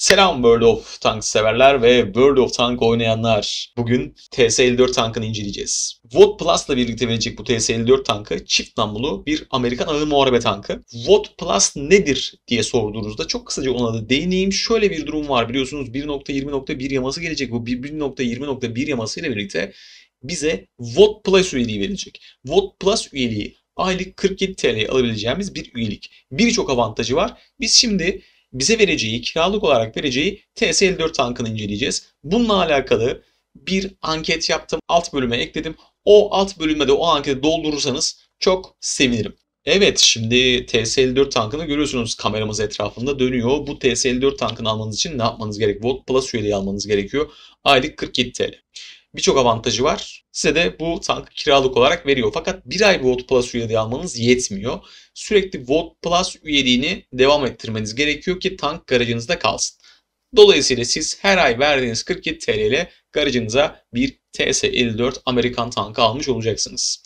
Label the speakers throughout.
Speaker 1: Selam World of Tanks severler ve World of Tank oynayanlar. Bugün TS-54 tankını inceleyeceğiz. VOD Plus'la birlikte verecek bu TS-54 tankı çift namlulu bir Amerikan ağır muharebe tankı. VOD Plus nedir diye sorduğunuzda çok kısaca ona da değineyim. Şöyle bir durum var biliyorsunuz 1.20.1 yaması gelecek. Bu 1.20.1 yaması ile birlikte bize VOD Plus üyeliği verecek. VOD Plus üyeliği aylık 47 TL'ye alabileceğimiz bir üyelik. Birçok avantajı var. Biz şimdi bize vereceği, kiralık olarak vereceği TSL4 tankını inceleyeceğiz. Bununla alakalı bir anket yaptım. Alt bölüme ekledim. O alt bölüme de o anketi doldurursanız çok sevinirim. Evet şimdi TSL4 tankını görüyorsunuz kameramız etrafında dönüyor. Bu TSL4 tankını almanız için ne yapmanız gerek? Volt Plus üyeliği almanız gerekiyor. Aylık 47 TL birçok avantajı var. Size de bu tankı kiralık olarak veriyor. Fakat bir ay Volt Plus üyeliği almanız yetmiyor. Sürekli Volt Plus üyeliğini devam ettirmeniz gerekiyor ki tank garajınızda kalsın. Dolayısıyla siz her ay verdiğiniz 47 TL ile garajınıza bir TS-54 Amerikan tankı almış olacaksınız.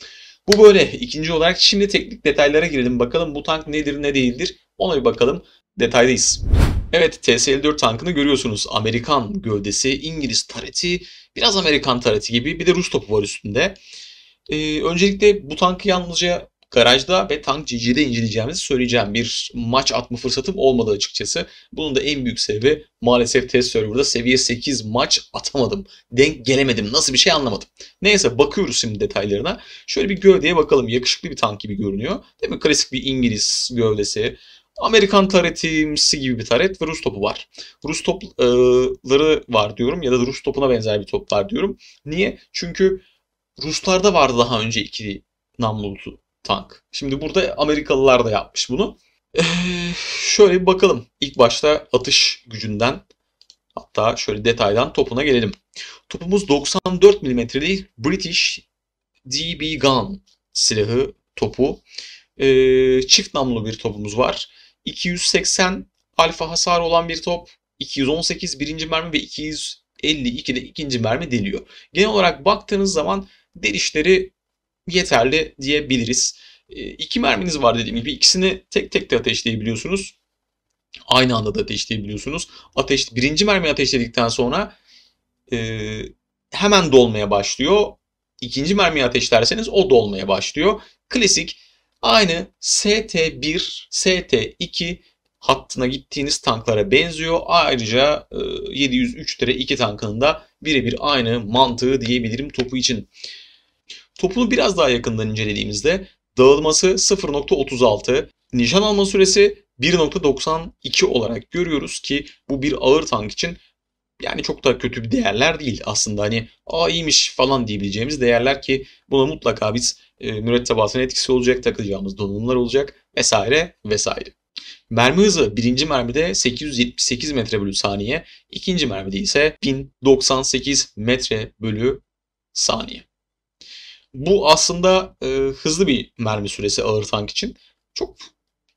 Speaker 1: Bu böyle. İkinci olarak şimdi teknik detaylara girelim. Bakalım bu tank nedir ne değildir ona bir bakalım. Detaylıyız. Evet TS-54 tankını görüyorsunuz. Amerikan gövdesi, İngiliz tareti Biraz Amerikan tarati gibi bir de Rus topu var üstünde. Ee, öncelikle bu tankı yalnızca garajda ve tank GG'de inceleyeceğimizi söyleyeceğim. Bir maç atma fırsatım olmadı açıkçası. Bunun da en büyük sebebi maalesef test serverda seviye 8 maç atamadım. Denk gelemedim. Nasıl bir şey anlamadım. Neyse bakıyoruz şimdi detaylarına. Şöyle bir gövdeye bakalım. Yakışıklı bir tank gibi görünüyor. Değil mi? Klasik bir İngiliz gövdesi. Amerikan taretimsi gibi bir taret ve Rus topu var. Rus topları var diyorum ya da Rus topuna benzer bir top var diyorum. Niye? Çünkü Ruslarda vardı daha önce ikili namlulu tank. Şimdi burada Amerikalılar da yapmış bunu. Eh, şöyle bir bakalım. İlk başta atış gücünden hatta şöyle detaydan topuna gelelim. Topumuz 94 mm'lik British DB Gun silahı topu. Ee, çift namlulu bir topumuz var. 280 alfa hasar olan bir top, 218 birinci mermi ve 252 de ikinci mermi deliyor. Genel olarak baktığınız zaman delişleri yeterli diyebiliriz. E, iki merminiz var dediğim gibi ikisini tek tek de ateşleyebiliyorsunuz. Aynı anda da ateşleyebiliyorsunuz. Ateş, birinci mermi ateşledikten sonra e, hemen dolmaya başlıyor. İkinci mermiyi ateşlerseniz o dolmaya başlıyor. Klasik Aynı ST1, ST2 hattına gittiğiniz tanklara benziyor. Ayrıca 703 e, lira 2 tankının da birebir aynı mantığı diyebilirim topu için. Topunu biraz daha yakından incelediğimizde dağılması 0.36, nişan alma süresi 1.92 olarak görüyoruz ki bu bir ağır tank için yani çok da kötü bir değerler değil aslında hani aa iyiymiş falan diyebileceğimiz değerler ki buna mutlaka biz e, mürettebatın etkisi olacak, takacağımız donanımlar olacak vesaire vesaire. Mermi hızı birinci mermide 878 metre bölü saniye, ikinci mermide ise 1098 metre bölü saniye. Bu aslında e, hızlı bir mermi süresi ağır tank için. Çok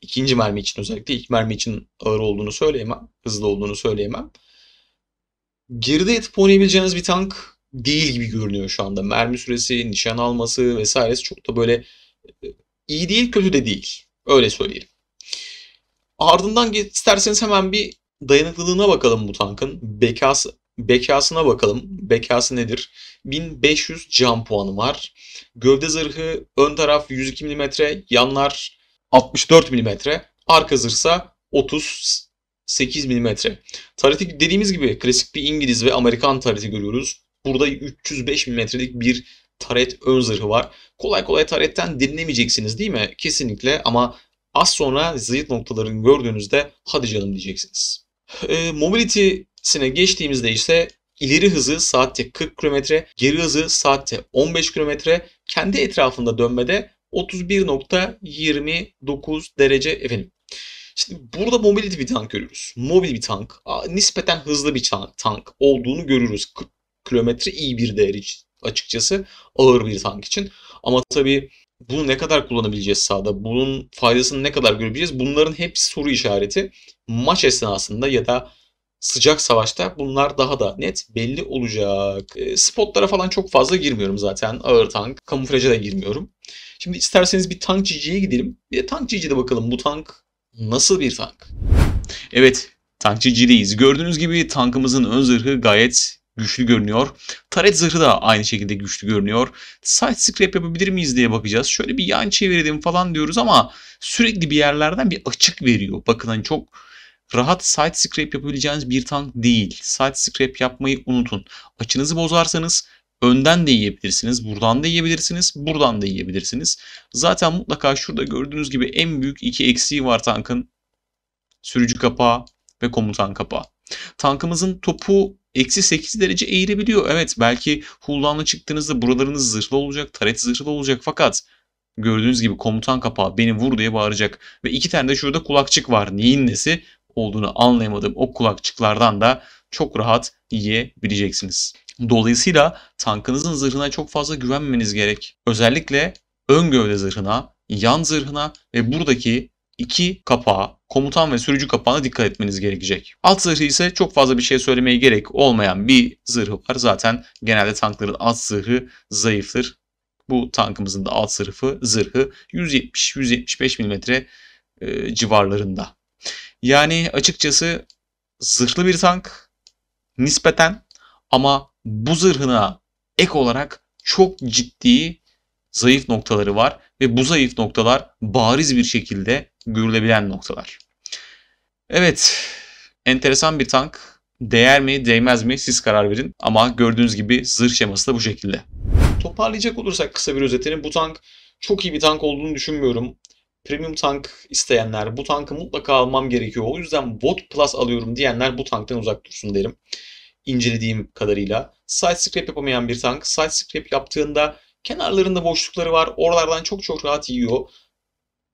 Speaker 1: ikinci mermi için özellikle ilk mermi için ağır olduğunu söyleyemem, hızlı olduğunu söyleyemem geride yatıp oynayabileceğiniz bir tank değil gibi görünüyor şu anda. Mermi süresi, nişan alması vesairesi çok da böyle e, iyi değil, kötü de değil. Öyle söyleyelim. Ardından isterseniz hemen bir dayanıklılığına bakalım bu tankın. Bekası, bekasına bakalım. Bekası nedir? 1500 can puanı var. Gövde zırhı ön taraf 102 mm, yanlar 64 mm, arka zırhsa 30 8 mm. Tarihte dediğimiz gibi klasik bir İngiliz ve Amerikan tarihte görüyoruz. Burada 305 mm'lik bir taret ön zırhı var. Kolay kolay taretten dinlemeyeceksiniz değil mi? Kesinlikle ama az sonra zayıf noktalarını gördüğünüzde hadi canım diyeceksiniz. E, ee, mobility'sine geçtiğimizde ise ileri hızı saatte 40 km, geri hızı saatte 15 km, kendi etrafında dönmede 31.29 derece efendim Şimdi burada mobility bir tank görürüz. Mobil bir tank. Nispeten hızlı bir tank olduğunu görürüz. 40 kilometre iyi bir değer açıkçası ağır bir tank için. Ama tabii bunu ne kadar kullanabileceğiz sahada? Bunun faydasını ne kadar görebileceğiz? Bunların hepsi soru işareti. Maç esnasında ya da sıcak savaşta bunlar daha da net belli olacak. E, spotlara falan çok fazla girmiyorum zaten. Ağır tank, kamuflaja da girmiyorum. Şimdi isterseniz bir tank GG'ye gidelim. Bir de tank GG'de bakalım bu tank Nasıl bir tank? Evet, tankçı Ciri'yiz. Gördüğünüz gibi tankımızın ön zırhı gayet güçlü görünüyor. Taret zırhı da aynı şekilde güçlü görünüyor. Side scrap yapabilir miyiz diye bakacağız. Şöyle bir yan çevirelim falan diyoruz ama sürekli bir yerlerden bir açık veriyor. Bakın hani çok rahat side scrap yapabileceğiniz bir tank değil. Side scrap yapmayı unutun. Açınızı bozarsanız Önden de yiyebilirsiniz, buradan da yiyebilirsiniz, buradan da yiyebilirsiniz. Zaten mutlaka şurada gördüğünüz gibi en büyük iki eksiği var tankın. Sürücü kapağı ve komutan kapağı. Tankımızın topu eksi 8 derece eğirebiliyor. Evet belki huldanla çıktığınızda buralarınız zırhlı olacak, taret zırhlı olacak fakat gördüğünüz gibi komutan kapağı beni vur diye bağıracak. Ve iki tane de şurada kulakçık var. Neyin nesi olduğunu anlayamadım. O kulakçıklardan da çok rahat yiyebileceksiniz. Dolayısıyla tankınızın zırhına çok fazla güvenmemeniz gerek. Özellikle ön gövde zırhına, yan zırhına ve buradaki iki kapağa, komutan ve sürücü kapağına dikkat etmeniz gerekecek. Alt zırhı ise çok fazla bir şey söylemeye gerek olmayan bir zırhı var. Zaten genelde tankların alt zırhı zayıftır. Bu tankımızın da alt zırhı, zırhı 170-175 mm e, civarlarında. Yani açıkçası zırhlı bir tank nispeten ama bu zırhına ek olarak çok ciddi zayıf noktaları var ve bu zayıf noktalar bariz bir şekilde görülebilen noktalar. Evet, enteresan bir tank. Değer mi, değmez mi siz karar verin ama gördüğünüz gibi zırh şeması da bu şekilde. Toparlayacak olursak kısa bir özetini bu tank çok iyi bir tank olduğunu düşünmüyorum premium tank isteyenler bu tankı mutlaka almam gerekiyor. O yüzden bot plus alıyorum diyenler bu tanktan uzak dursun derim. İncelediğim kadarıyla. Side scrap yapamayan bir tank. Side scrap yaptığında kenarlarında boşlukları var. Oralardan çok çok rahat yiyor.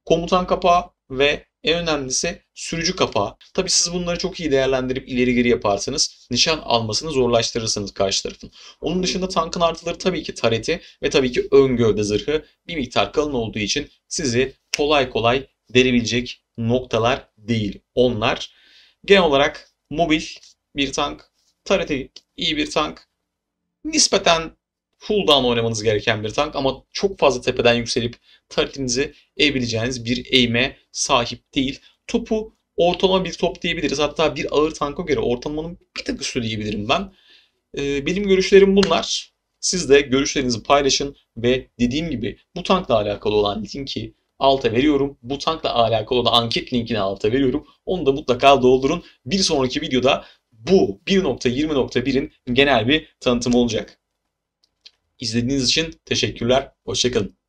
Speaker 1: Komutan kapağı ve en önemlisi sürücü kapağı. Tabi siz bunları çok iyi değerlendirip ileri geri yaparsanız nişan almasını zorlaştırırsınız karşı tarafın. Onun dışında tankın artıları tabii ki tareti ve tabii ki ön gövde zırhı bir miktar kalın olduğu için sizi kolay kolay derebilecek noktalar değil onlar. Genel olarak mobil bir tank, tarati iyi bir tank, nispeten full down oynamanız gereken bir tank ama çok fazla tepeden yükselip taritinizi eğebileceğiniz bir eğime sahip değil. Topu ortalama bir top diyebiliriz. Hatta bir ağır tanka göre ortalamanın bir tık üstü diyebilirim ben. Ee, benim görüşlerim bunlar. Siz de görüşlerinizi paylaşın ve dediğim gibi bu tankla alakalı olan linki alta veriyorum. Bu tankla alakalı olan anket linkini alta veriyorum. Onu da mutlaka doldurun. Bir sonraki videoda bu 1.20.1'in genel bir tanıtımı olacak. İzlediğiniz için teşekkürler. Hoşçakalın.